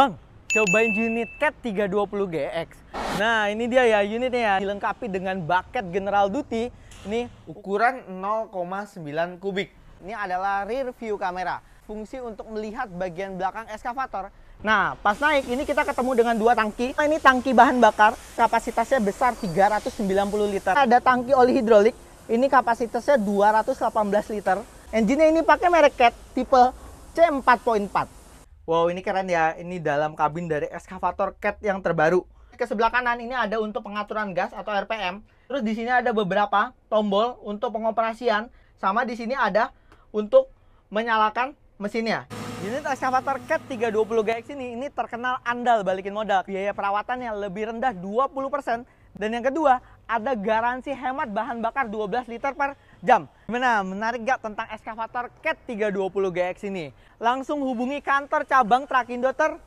Bang, cobain unit CAT 320GX. Nah, ini dia ya unitnya ya, dilengkapi dengan bucket General Duty. Ini ukuran 0,9 kubik. Ini adalah rear view kamera, fungsi untuk melihat bagian belakang eskavator. Nah, pas naik ini kita ketemu dengan dua tangki. Nah, ini tangki bahan bakar, kapasitasnya besar 390 liter. Ada tangki oli hidrolik, ini kapasitasnya 218 liter. Engine-nya ini pakai merek CAT tipe C4.4. Wow, ini keren ya. Ini dalam kabin dari excavator Cat yang terbaru. Ke sebelah kanan ini ada untuk pengaturan gas atau RPM. Terus di sini ada beberapa tombol untuk pengoperasian. Sama di sini ada untuk menyalakan mesinnya. Unit excavator Cat 320 GX ini, ini terkenal andal balikin modal. Biaya perawatannya lebih rendah 20%. Dan yang kedua, ada garansi hemat bahan bakar 12 liter per jam. Gimana, menarik gak tentang eskavator CAT 320 GX ini? Langsung hubungi kantor cabang Trakindo Ter